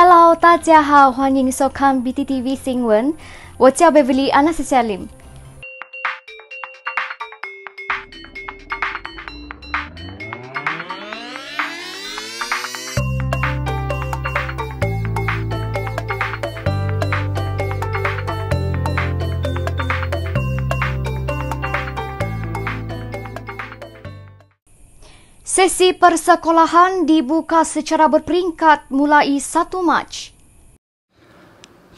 Hello，大家好，欢迎收看 BTTV 新闻，我叫 Beverly Anna Salim。persekolahan dibuka secara berperingkat mulai 1 Mac.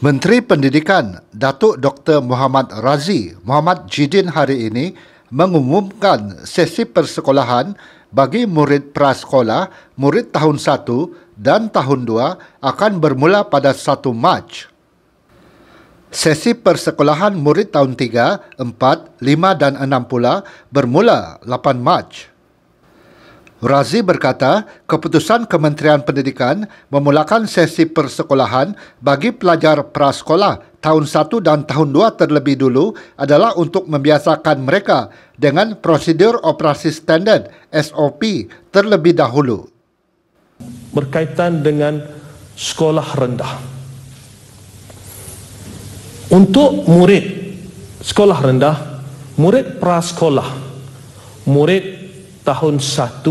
Menteri Pendidikan Datuk Dr. Muhammad Razi Muhammad Jidin hari ini mengumumkan sesi persekolahan bagi murid prasekolah, murid tahun 1 dan tahun 2 akan bermula pada 1 Mac. Sesi persekolahan murid tahun 3, 4, 5 dan 6 pula bermula 8 Mac. Razi berkata, keputusan Kementerian Pendidikan memulakan sesi persekolahan bagi pelajar prasekolah tahun 1 dan tahun 2 terlebih dulu adalah untuk membiasakan mereka dengan prosedur operasi standard SOP terlebih dahulu. Berkaitan dengan sekolah rendah. Untuk murid sekolah rendah, murid prasekolah, murid tahun 1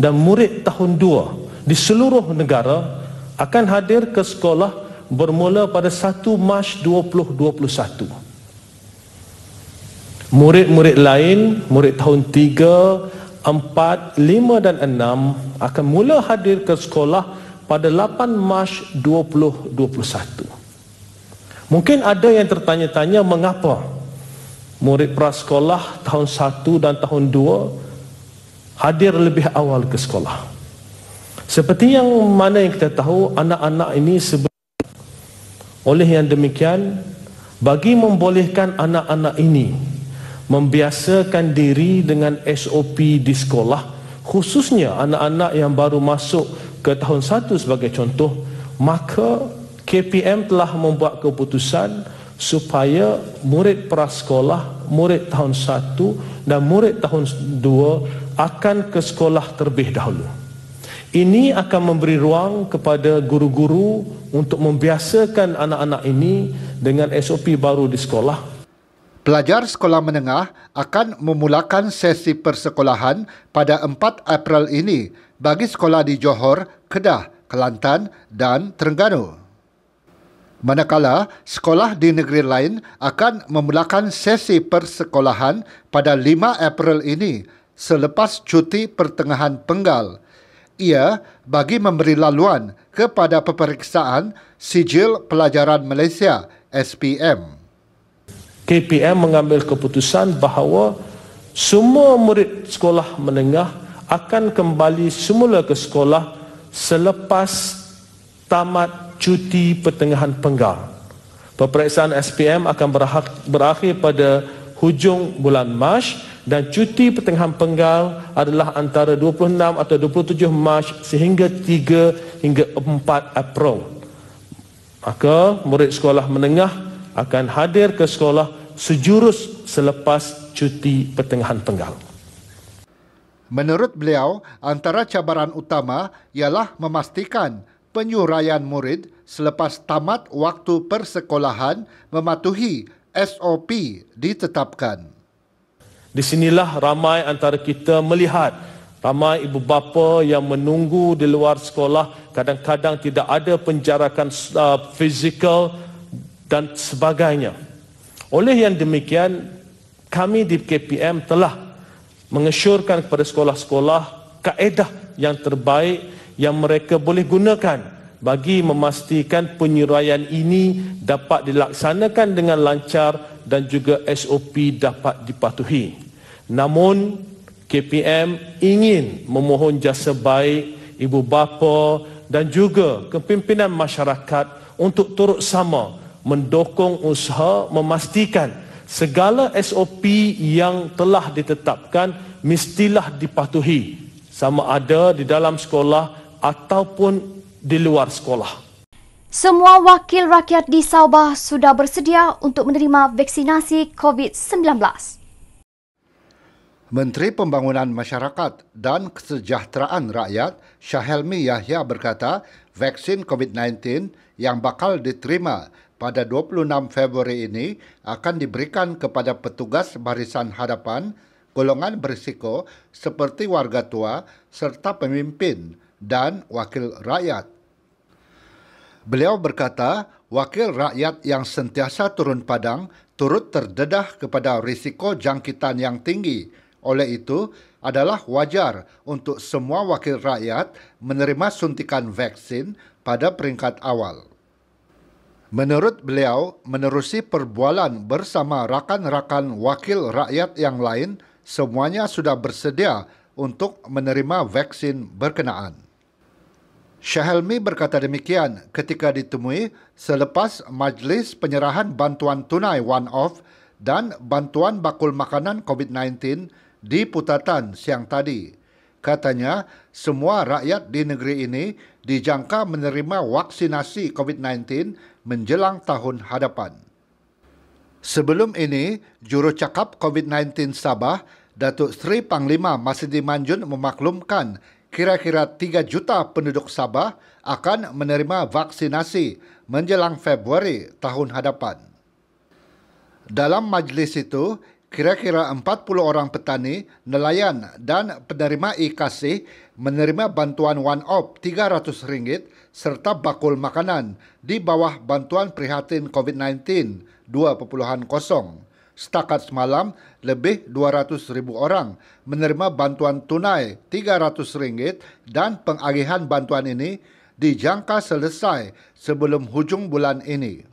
dan murid tahun 2 di seluruh negara akan hadir ke sekolah bermula pada 1 Mac 2021. Murid-murid lain, murid tahun 3, 4, 5 dan 6 akan mula hadir ke sekolah pada 8 Mac 2021. Mungkin ada yang tertanya-tanya mengapa murid prasekolah tahun 1 dan tahun hadir lebih awal ke sekolah. Seperti yang mana yang kita tahu anak-anak ini sebelum oleh yang demikian bagi membolehkan anak-anak ini membiasakan diri dengan SOP di sekolah khususnya anak-anak yang baru masuk ke tahun 1 sebagai contoh maka KPM telah membuat keputusan supaya murid prasekolah, murid tahun 1 dan murid tahun 2 akan ke sekolah terlebih dahulu. Ini akan memberi ruang kepada guru-guru untuk membiasakan anak-anak ini dengan SOP baru di sekolah. Pelajar sekolah menengah akan memulakan sesi persekolahan pada 4 April ini bagi sekolah di Johor, Kedah, Kelantan dan Terengganu. Manakala, sekolah di negeri lain akan memulakan sesi persekolahan pada 5 April ini selepas cuti pertengahan penggal. Ia bagi memberi laluan kepada peperiksaan sijil pelajaran Malaysia SPM. KPM mengambil keputusan bahawa semua murid sekolah menengah akan kembali semula ke sekolah selepas tamat cuti pertengahan penggal. Peperiksaan SPM akan berakhir pada hujung bulan Mac dan cuti pertengahan penggal adalah antara 26 atau 27 Mac sehingga 3 hingga 4 April. Maka murid sekolah menengah akan hadir ke sekolah sejurus selepas cuti pertengahan penggal. Menurut beliau, antara cabaran utama ialah memastikan penyuraian murid selepas tamat waktu persekolahan mematuhi SOP ditetapkan. Di sinilah ramai antara kita melihat ramai ibu bapa yang menunggu di luar sekolah kadang-kadang tidak ada penjarakan uh, fizikal dan sebagainya. Oleh yang demikian, kami di KPM telah mengesyorkan kepada sekolah-sekolah kaedah yang terbaik yang mereka boleh gunakan bagi memastikan penyuraian ini dapat dilaksanakan dengan lancar dan juga SOP dapat dipatuhi. Namun KPM ingin memohon jasa baik ibu bapa dan juga kepimpinan masyarakat untuk turut sama mendukung usaha memastikan segala SOP yang telah ditetapkan mestilah dipatuhi sama ada di dalam sekolah ataupun di luar sekolah. Semua wakil rakyat di Sabah sudah bersedia untuk menerima vaksinasi COVID-19. Menteri Pembangunan Masyarakat dan Kesejahteraan Rakyat Syahelmi Yahya berkata, vaksin COVID-19 yang bakal diterima pada 26 Februari ini akan diberikan kepada petugas barisan hadapan golongan berisiko seperti warga tua serta pemimpin dan wakil rakyat. Beliau berkata, wakil rakyat yang sentiasa turun padang turut terdedah kepada risiko jangkitan yang tinggi. Oleh itu, adalah wajar untuk semua wakil rakyat menerima suntikan vaksin pada peringkat awal. Menurut beliau, menerusi perbualan bersama rakan-rakan wakil rakyat yang lain, semuanya sudah bersedia untuk menerima vaksin berkenaan. Syahelmi berkata demikian ketika ditemui selepas majlis penyerahan bantuan tunai one-off dan bantuan bakul makanan COVID-19 di Putatan siang tadi. Katanya, semua rakyat di negeri ini dijangka menerima vaksinasi COVID-19 menjelang tahun hadapan. Sebelum ini, jurucakap COVID-19 Sabah, Datuk Sri Panglima Masjid Manjun memaklumkan kira-kira 3 juta penduduk Sabah akan menerima vaksinasi menjelang Februari tahun hadapan. Dalam majlis itu, kira-kira 40 orang petani, nelayan dan penerima e menerima bantuan one-off RM300 serta bakul makanan di bawah bantuan prihatin COVID-19 2.0 setakat semalam lebih 200,000 orang menerima bantuan tunai RM300 dan pengagihan bantuan ini dijangka selesai sebelum hujung bulan ini.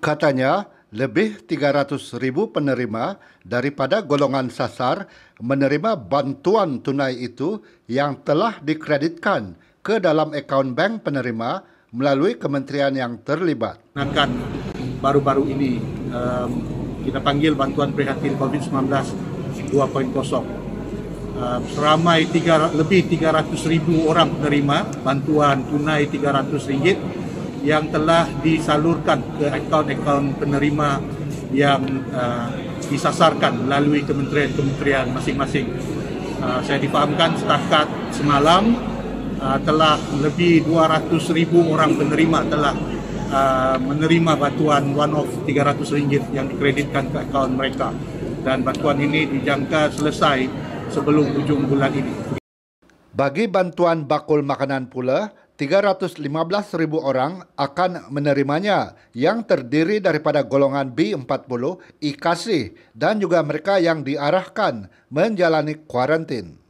Katanya, lebih 300,000 penerima daripada golongan sasar menerima bantuan tunai itu yang telah dikreditkan ke dalam akaun bank penerima melalui kementerian yang terlibat. baru-baru ini um, kita panggil bantuan prihatin COVID-19 2.0. Um, seramai tiga, lebih 300 ribu orang penerima bantuan tunai rm ringgit yang telah disalurkan ke akaun-akaun penerima yang uh, disasarkan melalui kementerian-kementerian masing-masing. Uh, saya difahamkan setakat semalam uh, telah lebih 200 ribu orang penerima telah Uh, menerima bantuan one off 300 ringgit yang dikreditkan ke akaun mereka dan bantuan ini dijangka selesai sebelum hujung bulan ini. Bagi bantuan bakul makanan pula, 315,000 orang akan menerimanya yang terdiri daripada golongan B40, Ikasih dan juga mereka yang diarahkan menjalani kuarantin.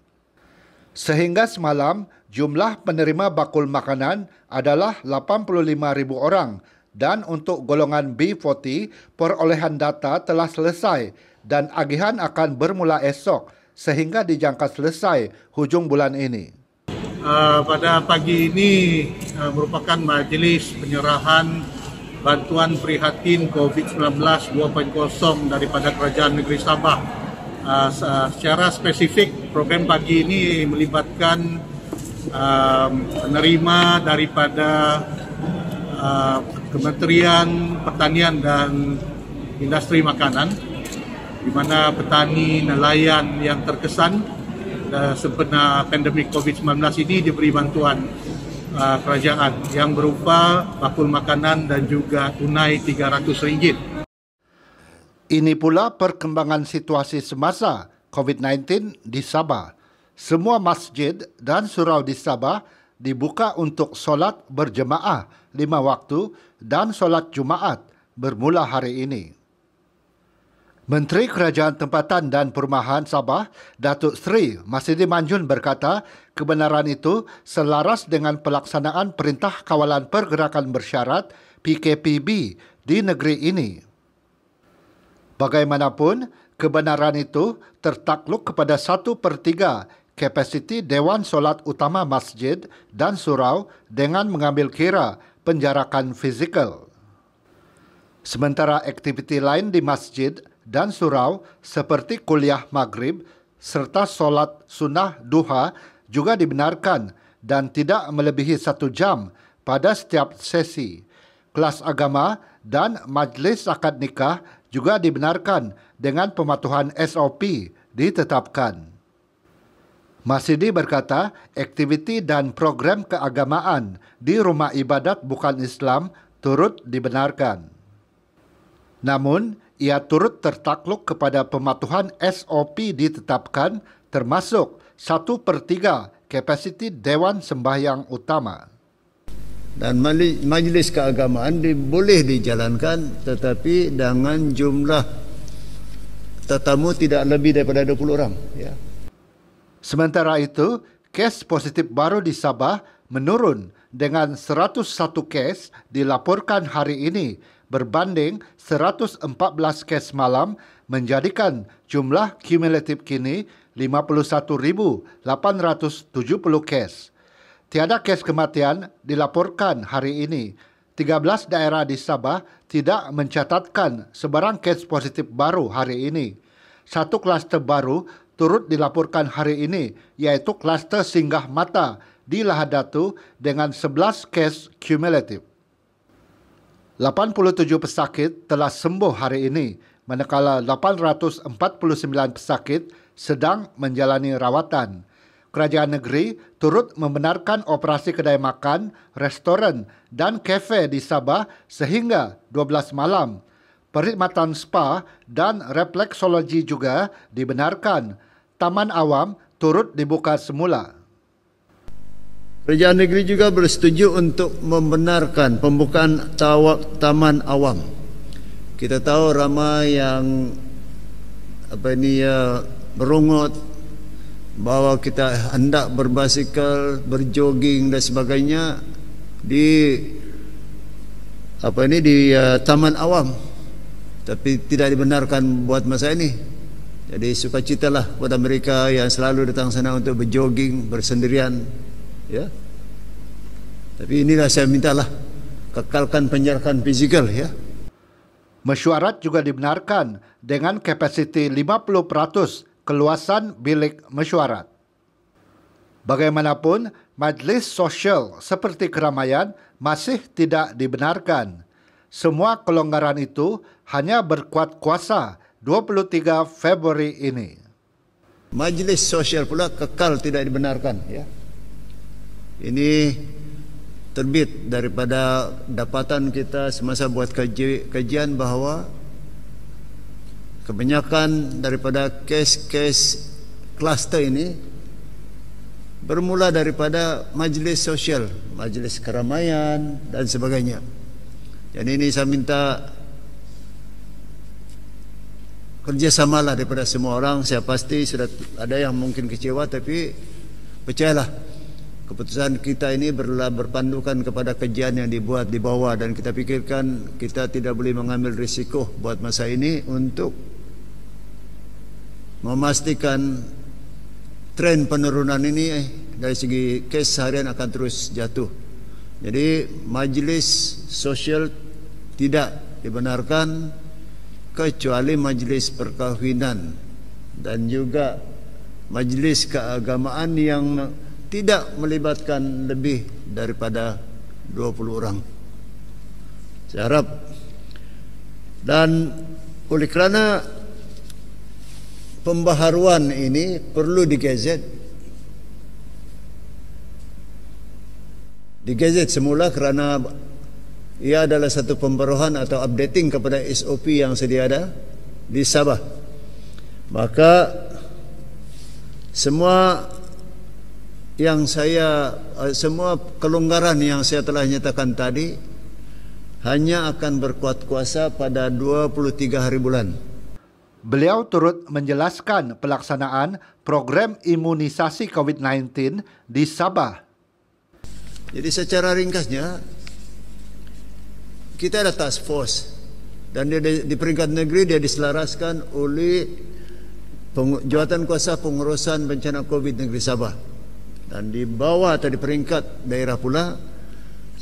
Sehingga semalam, jumlah penerima bakul makanan adalah 85,000 orang dan untuk golongan B40, perolehan data telah selesai dan agihan akan bermula esok sehingga dijangka selesai hujung bulan ini. Uh, pada pagi ini uh, merupakan majlis penyerahan bantuan prihatin COVID-19 2.0 daripada Kerajaan Negeri Sabah. Uh, secara spesifik, program pagi ini melibatkan um, penerima daripada uh, Kementerian Pertanian dan Industri Makanan di mana petani nelayan yang terkesan uh, sempena pandemik COVID-19 ini diberi bantuan uh, kerajaan yang berupa bakul makanan dan juga tunai RM300. Ini pula perkembangan situasi semasa COVID-19 di Sabah semua masjid dan surau di Sabah dibuka untuk solat berjemaah lima waktu dan solat Jumaat bermula hari ini. Menteri Kerajaan Tempatan dan Perumahan Sabah, Datuk Sri Masidi Manjun berkata, kebenaran itu selaras dengan pelaksanaan Perintah Kawalan Pergerakan Bersyarat PKPB di negeri ini. Bagaimanapun, kebenaran itu tertakluk kepada satu per kapasiti Dewan Solat Utama Masjid dan Surau dengan mengambil kira penjarakan fizikal. Sementara aktiviti lain di masjid dan surau seperti kuliah maghrib serta solat sunnah duha juga dibenarkan dan tidak melebihi satu jam pada setiap sesi. Kelas agama dan majlis akad nikah juga dibenarkan dengan pematuhan SOP ditetapkan. Masidi berkata, aktiviti dan program keagamaan di rumah ibadat bukan Islam turut dibenarkan. Namun, ia turut tertakluk kepada pematuhan SOP ditetapkan termasuk 1 per 3 kapasiti Dewan Sembahyang Utama. Dan majlis keagamaan boleh dijalankan tetapi dengan jumlah tetamu tidak lebih daripada 20 orang. Ya. Sementara itu, kes positif baru di Sabah menurun dengan 101 kes dilaporkan hari ini berbanding 114 kes malam menjadikan jumlah kumulatif kini 51,870 kes. Tiada kes kematian dilaporkan hari ini. 13 daerah di Sabah tidak mencatatkan sebarang kes positif baru hari ini. Satu kluster baru turut dilaporkan hari ini iaitu kluster singgah mata di Lahad Datu dengan 11 kes kumulatif. 87 pesakit telah sembuh hari ini manakala 849 pesakit sedang menjalani rawatan. Kerajaan negeri turut membenarkan operasi kedai makan, restoran dan kafe di Sabah sehingga 12 malam. Perkhidmatan spa dan refleksologi juga dibenarkan taman awam turut dibuka semula. Kerajaan negeri juga bersetuju untuk membenarkan pembukaan tawak taman awam. Kita tahu ramai yang apa ini ya berungut bahawa kita hendak berbasikal, berjoging dan sebagainya di apa ini di uh, taman awam. Tapi tidak dibenarkan buat masa ini. Jadi suka sukacitalah kepada mereka yang selalu datang sana untuk berjoging bersendirian. Ya. Tapi inilah saya mintalah kekalkan penjarakan fizikal ya. Mesyuarat juga dibenarkan dengan kapasiti 50% keluasan bilik mesyuarat. Bagaimanapun, majlis sosial seperti keramaian masih tidak dibenarkan. Semua kelonggaran itu hanya berkuat kuasa 23 Februari ini. Majlis sosial pula kekal tidak dibenarkan. Ya. Ini terbit daripada dapatan kita semasa buat kajian bahawa kebanyakan daripada kes-kes kluster ini bermula daripada majlis sosial, majlis keramaian dan sebagainya. Jadi ini saya minta kerjasamalah daripada semua orang saya pasti sudah ada yang mungkin kecewa tapi percayalah keputusan kita ini berpandukan kepada kajian yang dibuat di bawah dan kita pikirkan kita tidak boleh mengambil risiko buat masa ini untuk memastikan tren penurunan ini eh, dari segi kes harian akan terus jatuh. Jadi majlis sosial tidak dibenarkan kecuali majlis perkahwinan dan juga majlis keagamaan yang tidak melibatkan lebih daripada 20 orang. Saya harap dan oleh kerana pembaharuan ini perlu digazet digazet semula kerana ia adalah satu pemberohan atau updating kepada SOP yang sedia ada di Sabah. Maka semua yang saya eh, semua kelonggaran yang saya telah nyatakan tadi hanya akan berkuat kuasa pada 23 hari bulan. Beliau turut menjelaskan pelaksanaan program imunisasi COVID-19 di Sabah. Jadi secara ringkasnya, kita ada task force dan dia di, peringkat negeri dia diselaraskan oleh jawatan kuasa pengurusan bencana COVID negeri Sabah dan di bawah atau di peringkat daerah pula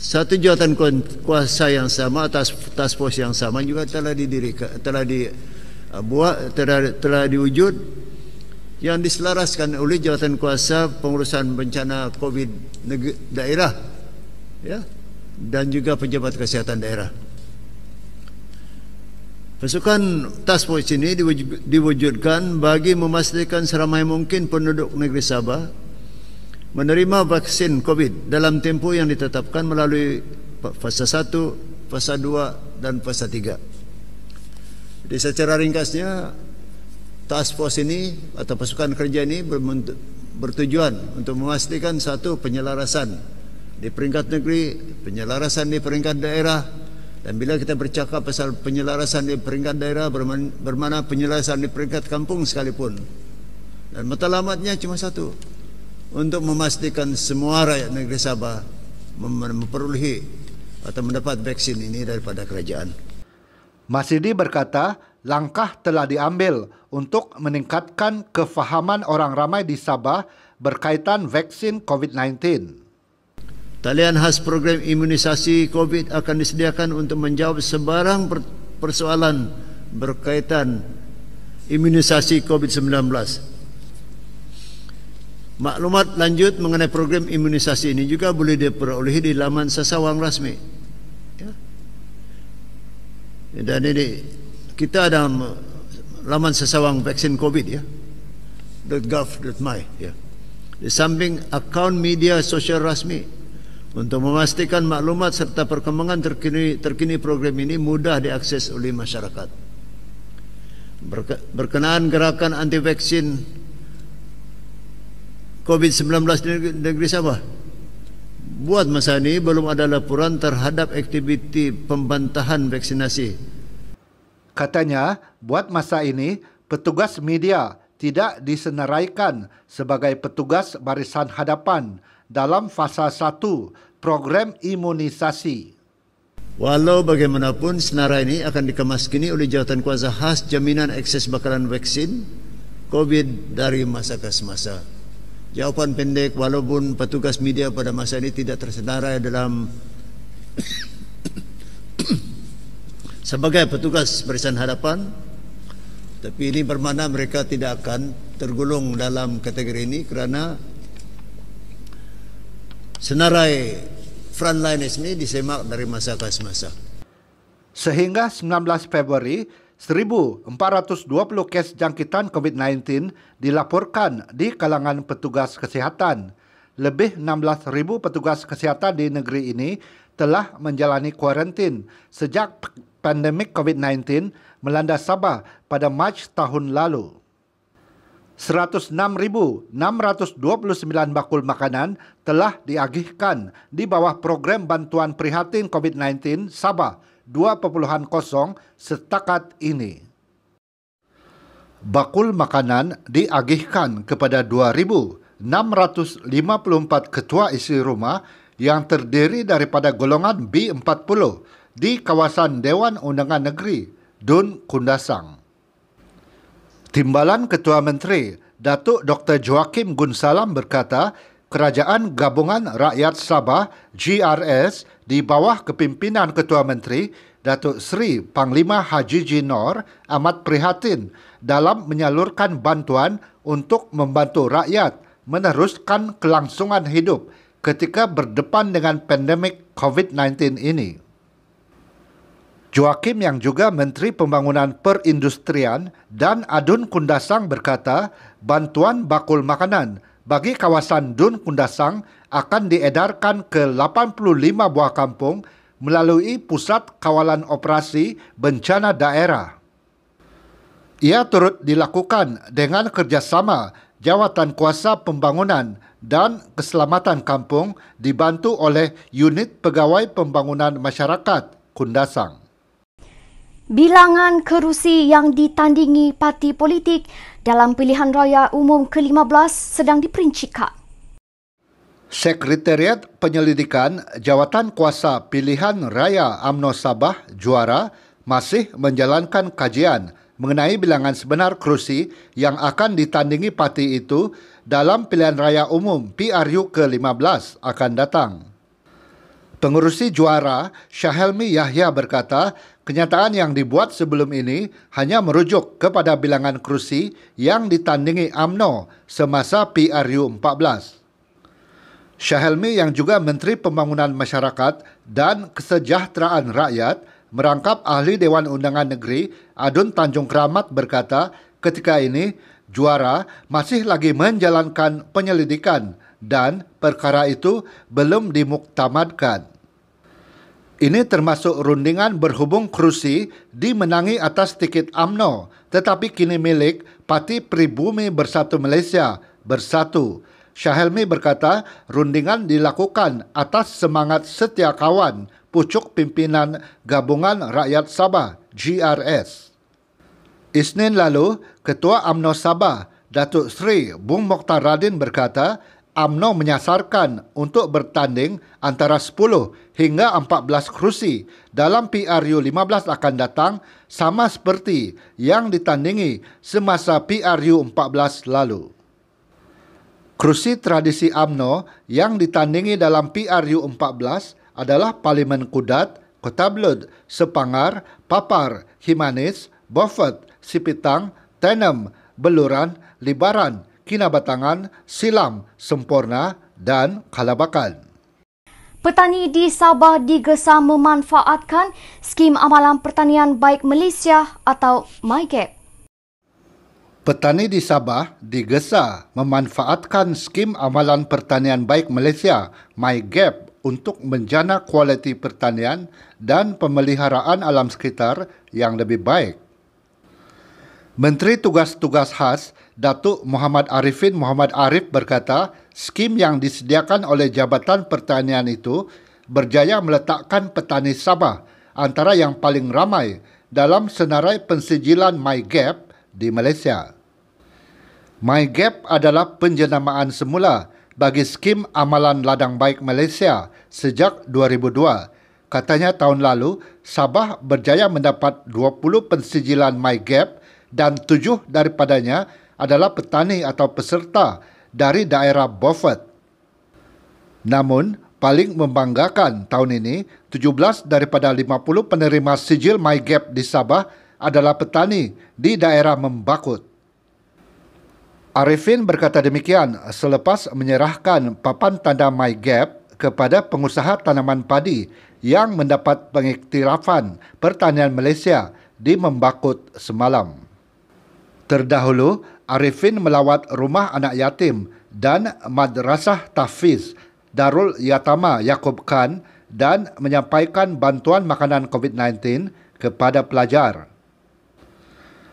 satu jawatan kuasa yang sama atas task force yang sama juga telah didirikan telah di uh, buat telah, telah diwujud yang diselaraskan oleh jawatan kuasa pengurusan bencana COVID negeri, daerah ya dan juga pejabat kesihatan daerah. Pasukan task force ini diwujudkan bagi memastikan seramai mungkin penduduk negeri Sabah menerima vaksin COVID dalam tempoh yang ditetapkan melalui fasa 1, fasa 2 dan fasa 3. Jadi secara ringkasnya task force ini atau pasukan kerja ini bertujuan untuk memastikan satu penyelarasan di peringkat negeri, penyelarasan di peringkat daerah dan bila kita bercakap pasal penyelarasan di peringkat daerah bermana penyelarasan di peringkat kampung sekalipun dan matlamatnya cuma satu untuk memastikan semua rakyat negeri Sabah memperolehi atau mendapat vaksin ini daripada kerajaan. Masidi berkata, langkah telah diambil untuk meningkatkan kefahaman orang ramai di Sabah berkaitan vaksin COVID-19. Talian khas program imunisasi COVID akan disediakan untuk menjawab sebarang persoalan berkaitan imunisasi COVID-19. Maklumat lanjut mengenai program imunisasi ini juga boleh diperolehi di laman sesawang rasmi. Ya. Dan ini kita ada laman sesawang vaksin COVID ya. .gov.my ya. Di samping akaun media sosial rasmi untuk memastikan maklumat serta perkembangan terkini, terkini program ini mudah diakses oleh masyarakat. Berkenaan gerakan anti vaksin COVID-19 di negeri Sabah, buat masa ini belum ada laporan terhadap aktiviti pembantahan vaksinasi. Katanya, buat masa ini petugas media tidak disenaraikan sebagai petugas barisan hadapan dalam fasa 1 program imunisasi. Walau bagaimanapun senara ini akan dikemas kini oleh jawatan kuasa khas jaminan akses bakalan vaksin COVID dari masa ke semasa. Jawapan pendek walaupun petugas media pada masa ini tidak tersenarai dalam sebagai petugas barisan hadapan tapi ini bermakna mereka tidak akan tergolong dalam kategori ini kerana senarai frontliners ini disemak dari masa ke masa. Sehingga 19 Februari, 1,420 kes jangkitan COVID-19 dilaporkan di kalangan petugas kesihatan. Lebih 16,000 petugas kesihatan di negeri ini telah menjalani kuarantin sejak pandemik COVID-19 melanda Sabah pada Mac tahun lalu. 106,629 bakul makanan telah diagihkan di bawah program bantuan prihatin COVID-19 Sabah 2.0 setakat ini. Bakul makanan diagihkan kepada 2,654 ketua isi rumah yang terdiri daripada golongan B40 di kawasan Dewan Undangan Negeri Dun Kundasang. Timbalan Ketua Menteri Datuk Dr. Joakim Gun Salam berkata, Kerajaan Gabungan Rakyat Sabah GRS di bawah kepimpinan Ketua Menteri Datuk Seri Panglima Haji Jinor amat prihatin dalam menyalurkan bantuan untuk membantu rakyat meneruskan kelangsungan hidup ketika berdepan dengan pandemik COVID-19 ini. Joakim yang juga Menteri Pembangunan Perindustrian dan Adun Kundasang berkata, bantuan bakul makanan bagi kawasan Dun Kundasang akan diedarkan ke 85 buah kampung melalui Pusat Kawalan Operasi Bencana Daerah. Ia turut dilakukan dengan kerjasama jawatan kuasa pembangunan dan keselamatan kampung dibantu oleh unit pegawai pembangunan masyarakat Kundasang. Bilangan kerusi yang ditandingi parti politik dalam pilihan raya umum ke-15 sedang diperincikan. Sekretariat Penyelidikan Jawatan Kuasa Pilihan Raya UMNO Sabah Juara masih menjalankan kajian mengenai bilangan sebenar kerusi yang akan ditandingi parti itu dalam pilihan raya umum PRU ke-15 akan datang. Pengurusi juara Syahelmi Yahya berkata Kenyataan yang dibuat sebelum ini hanya merujuk kepada bilangan kerusi yang ditandingi AMNO semasa PRU14. Syahelmi yang juga Menteri Pembangunan Masyarakat dan Kesejahteraan Rakyat merangkap Ahli Dewan Undangan Negeri Adun Tanjung Keramat berkata ketika ini juara masih lagi menjalankan penyelidikan dan perkara itu belum dimuktamadkan. Ini termasuk rundingan berhubung kerusi dimenangi atas tiket AMNO tetapi kini milik Parti Pribumi Bersatu Malaysia Bersatu. Syahelmi berkata rundingan dilakukan atas semangat setia kawan pucuk pimpinan Gabungan Rakyat Sabah GRS. Isnin lalu, Ketua AMNO Sabah Datuk Sri Bung Mokhtar Radin berkata, AMNO menyasarkan untuk bertanding antara 10 hingga 14 kerusi dalam PRU 15 akan datang sama seperti yang ditandingi semasa PRU 14 lalu. Kerusi tradisi AMNO yang ditandingi dalam PRU 14 adalah Parlimen Kudat, Kota Blud, Sepangar, Papar, Himanis, Beaufort, Sipitang, Tenem, Beluran, Libaran, kinabatangan, silam, sempurna dan kalabakan. Petani di Sabah digesa memanfaatkan skim amalan pertanian baik Malaysia atau MyGap. Petani di Sabah digesa memanfaatkan skim amalan pertanian baik Malaysia MyGap untuk menjana kualiti pertanian dan pemeliharaan alam sekitar yang lebih baik. Menteri Tugas-Tugas Khas Datuk Muhammad Arifin Muhammad Arif berkata, skim yang disediakan oleh Jabatan Pertanian itu berjaya meletakkan petani Sabah antara yang paling ramai dalam senarai pensijilan MyGap di Malaysia. MyGap adalah penjenamaan semula bagi skim amalan ladang baik Malaysia sejak 2002. Katanya tahun lalu, Sabah berjaya mendapat 20 pensijilan MyGap dan tujuh daripadanya adalah petani atau peserta dari daerah Beaufort. Namun, paling membanggakan tahun ini, 17 daripada 50 penerima sijil MyGap di Sabah adalah petani di daerah Membakut. Arifin berkata demikian selepas menyerahkan papan tanda MyGap kepada pengusaha tanaman padi yang mendapat pengiktirafan pertanian Malaysia di Membakut semalam. Terdahulu, Arifin melawat rumah anak yatim dan madrasah Tafiz Darul Yatama Yaakob Khan dan menyampaikan bantuan makanan COVID-19 kepada pelajar.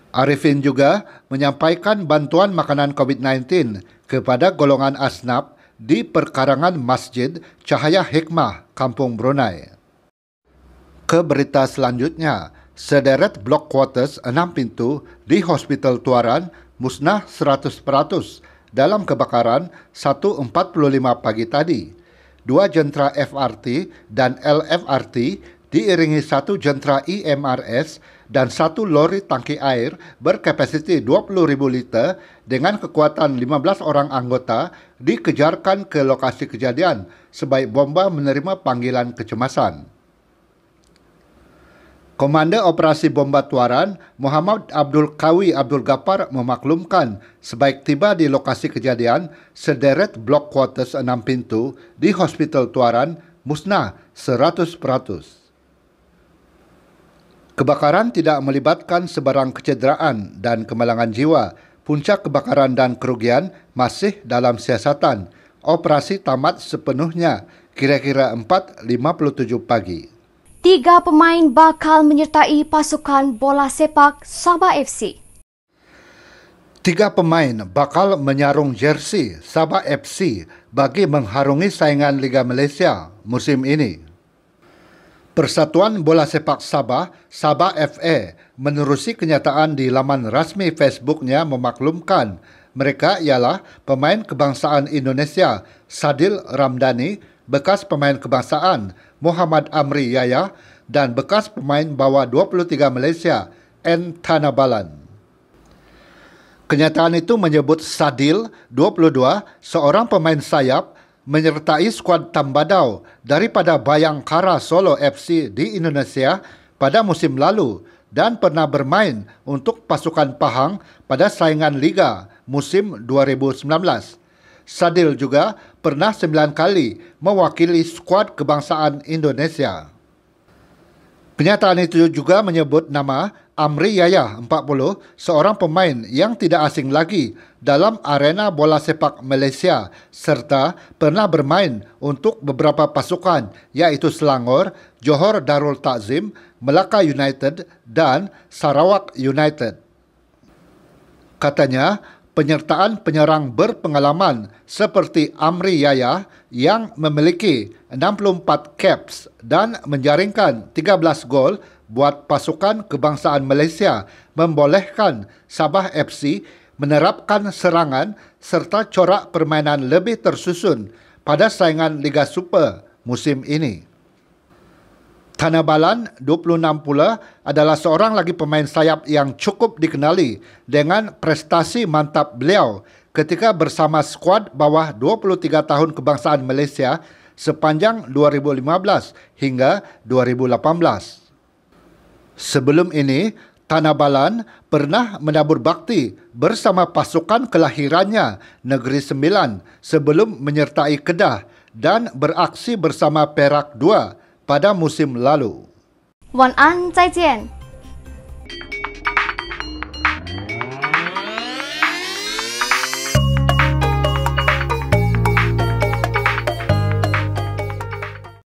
Arifin juga menyampaikan bantuan makanan COVID-19 kepada golongan asnaf di perkarangan Masjid Cahaya Hikmah, Kampung Brunei. Ke berita selanjutnya, Sederet blok quarters enam pintu di Hospital Tuaran musnah 100% dalam kebakaran 1.45 pagi tadi. Dua jentera FRT dan LFRT diiringi satu jentera IMRS e dan satu lori tangki air berkapasiti 20,000 liter dengan kekuatan 15 orang anggota dikejarkan ke lokasi kejadian sebaik bomba menerima panggilan kecemasan. Komander Operasi Bomba Tuaran Muhammad Abdul Kawi Abdul Gapar memaklumkan sebaik tiba di lokasi kejadian sederet blok quarters enam pintu di Hospital Tuaran musnah seratus peratus. Kebakaran tidak melibatkan sebarang kecederaan dan kemalangan jiwa. Puncak kebakaran dan kerugian masih dalam siasatan. Operasi tamat sepenuhnya kira-kira 4.57 pagi tiga pemain bakal menyertai pasukan bola sepak Sabah FC. Tiga pemain bakal menyarung jersey Sabah FC bagi mengharungi saingan Liga Malaysia musim ini. Persatuan Bola Sepak Sabah, Sabah FA, menerusi kenyataan di laman rasmi Facebooknya memaklumkan mereka ialah pemain kebangsaan Indonesia Sadil Ramdani, bekas pemain kebangsaan Muhammad Amri Yaya dan bekas pemain bawah 23 Malaysia, N. Tanabalan. Kenyataan itu menyebut Sadil, 22, seorang pemain sayap, menyertai skuad Tambadau daripada Bayangkara Solo FC di Indonesia pada musim lalu dan pernah bermain untuk pasukan Pahang pada saingan Liga musim 2019. Sadil juga pernah sembilan kali mewakili skuad kebangsaan Indonesia. Kenyataan itu juga menyebut nama Amri Yaya 40, seorang pemain yang tidak asing lagi dalam arena bola sepak Malaysia serta pernah bermain untuk beberapa pasukan yaitu Selangor, Johor Darul Takzim, Melaka United dan Sarawak United. Katanya, penyertaan penyerang berpengalaman seperti Amri Yaya yang memiliki 64 caps dan menjaringkan 13 gol buat pasukan kebangsaan Malaysia membolehkan Sabah FC menerapkan serangan serta corak permainan lebih tersusun pada saingan Liga Super musim ini. Tanabalan, 26 pula, adalah seorang lagi pemain sayap yang cukup dikenali dengan prestasi mantap beliau ketika bersama skuad bawah 23 tahun kebangsaan Malaysia sepanjang 2015 hingga 2018. Sebelum ini, Tanabalan pernah menabur bakti bersama pasukan kelahirannya Negeri Sembilan sebelum menyertai Kedah dan beraksi bersama Perak 2 pada musim lalu. 晚安，再见。